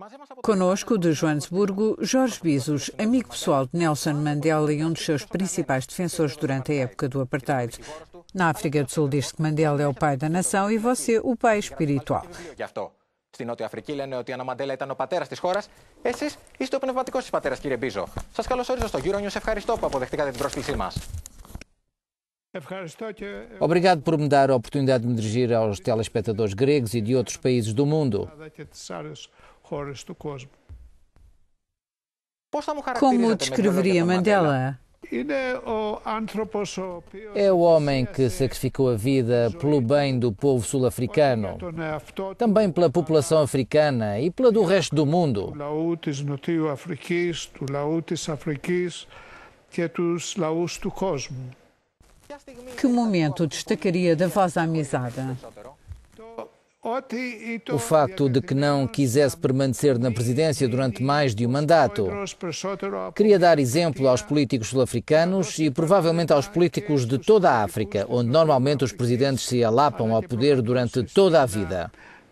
É Conosco, de Joanesburgo, Jorge Bizos, amigo pessoal de Nelson Mandela e um dos seus principais defensores durante a época do Apartheid. Na África do Sul diz-se que Mandela é o pai da nação e você o pai espiritual. Στην Νότια Αφρική λένε ότι αν ο Μαντέλα ήταν ο πατέρα τη χώρα, εσεί είστε ο πνευματικό τη πατέρα, κύριε Μπίζο. Σα καλωσορίζω στο γύρο, νιου ευχαριστώ που αποδεχτήκατε την πρόσκλησή μα. Eh, Obrigado por me dar a oportunidade de me dirigir aos telespectadores gregos e de outros países do mundo. Como descreveria Mandela? É, é o homem que sacrificou a vida pelo bem do povo sul-africano, também pela população africana e pela do resto do mundo. que e dos laús do cosmos. Que momento destacaria da vossa amizade? O facto de que não quisesse permanecer na presidência durante mais de um mandato. Queria dar exemplo aos políticos sul-africanos e provavelmente aos políticos de toda a África, onde normalmente os presidentes se alapam ao poder durante toda a vida.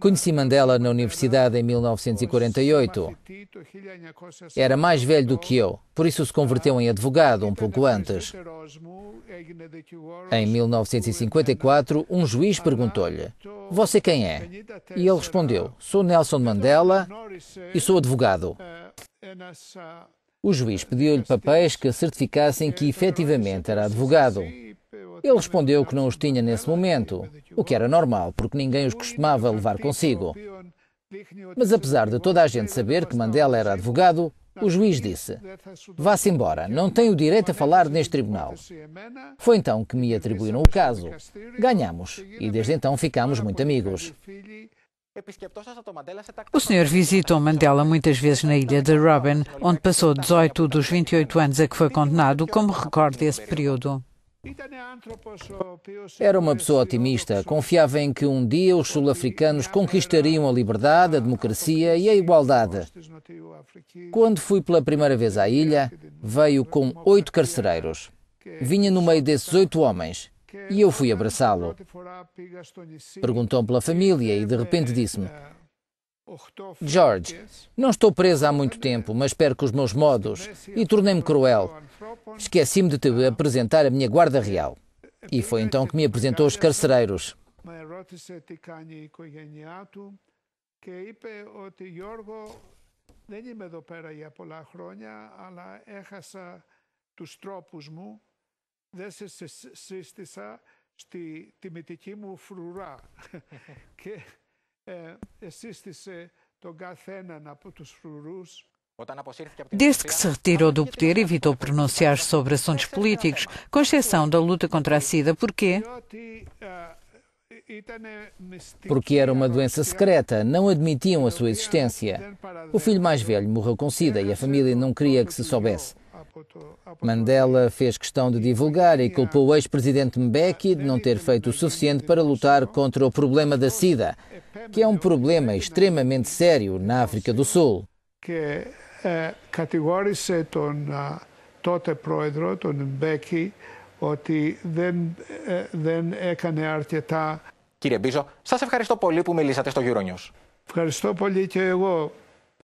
Conheci Mandela na universidade em 1948. Era mais velho do que eu, por isso se converteu em advogado um pouco antes. Em 1954, um juiz perguntou-lhe: Você quem é? E ele respondeu: Sou Nelson Mandela e sou advogado. O juiz pediu-lhe papéis que certificassem que efetivamente era advogado. Ele respondeu que não os tinha nesse momento, o que era normal, porque ninguém os costumava levar consigo. Mas apesar de toda a gente saber que Mandela era advogado, o juiz disse: Vá-se embora, não tenho o direito a falar neste tribunal. Foi então que me atribuíram o caso. Ganhamos e desde então ficamos muito amigos. O senhor visitou Mandela muitas vezes na ilha de Robben, onde passou 18 dos 28 anos a que foi condenado, como recorde esse período. Era uma pessoa otimista, confiava em que um dia os sul-africanos conquistariam a liberdade, a democracia e a igualdade. Quando fui pela primeira vez à ilha, veio com oito carcereiros. Vinha no meio desses oito homens e eu fui abraçá-lo. Perguntou-me pela família e de repente disse-me: George, não estou presa há muito tempo, mas perco os meus modos e tornei-me cruel. Esqueci-me de te apresentar a minha guarda real. E foi então que me apresentou os carcereiros. Δεν είμαι εδώ πέρα για πολλά Desde que se retirou do poder, evitou pronunciar sobre assuntos políticos, com exceção da luta contra a SIDA. Porquê? Porque era uma doença secreta, não admitiam a sua existência. O filho mais velho morreu com SIDA e a família não queria que se soubesse. Mandela fez questão de divulgar e culpou o ex-presidente Mbeki de não ter feito o suficiente para lutar contra o problema da SIDA, que é um problema extremamente sério na África do Sul. Κατηγόρησε τον τότε πρόεδρο, τον Μπέκη, ότι δεν, δεν έκανε Κύριε Μπίζο, σας ευχαριστώ πολύ που μιλήσατε στο Euronews. Ευχαριστώ πολύ και εγώ.